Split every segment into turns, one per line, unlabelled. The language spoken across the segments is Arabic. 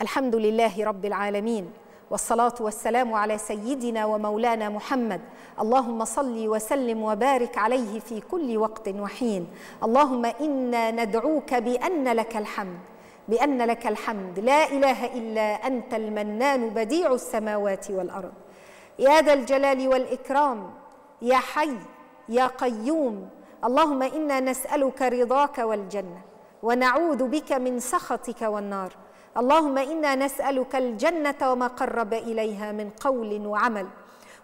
الحمد لله رب العالمين والصلاه والسلام على سيدنا ومولانا محمد اللهم صل وسلم وبارك عليه في كل وقت وحين اللهم انا ندعوك بان لك الحمد بان لك الحمد لا اله الا انت المنان بديع السماوات والارض يا ذا الجلال والاكرام يا حي يا قيوم اللهم انا نسالك رضاك والجنه ونعوذ بك من سخطك والنار اللهم انا نسالك الجنه وما قرب اليها من قول وعمل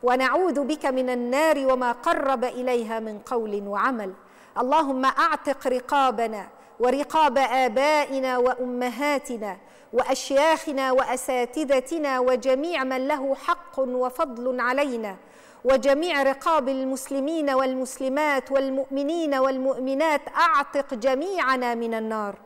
ونعوذ بك من النار وما قرب اليها من قول وعمل اللهم اعتق رقابنا ورقاب ابائنا وامهاتنا واشياخنا واساتذتنا وجميع من له حق وفضل علينا وجميع رقاب المسلمين والمسلمات والمؤمنين والمؤمنات اعتق جميعنا من النار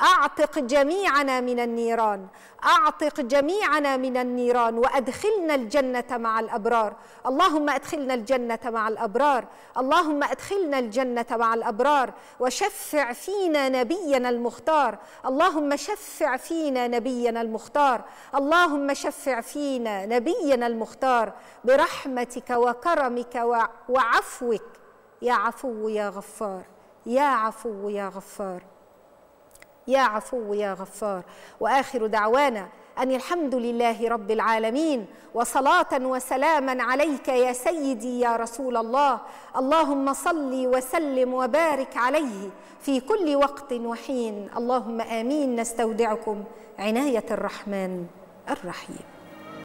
اعتق جميعنا من النيران اعتق جميعنا من النيران وادخلنا الجنه مع الابرار اللهم ادخلنا الجنه مع الابرار اللهم ادخلنا الجنه مع الابرار وشفع فينا نبينا المختار اللهم شفع فينا نبينا المختار اللهم شفع فينا نبينا المختار برحمتك وكرمك وعفوك يا عفو يا غفار يا عفو يا غفار يا عفو يا غفار واخر دعوانا ان الحمد لله رب العالمين وصلاه وسلاما عليك يا سيدي يا رسول الله اللهم صل وسلم وبارك عليه في كل وقت وحين اللهم امين نستودعكم عنايه الرحمن الرحيم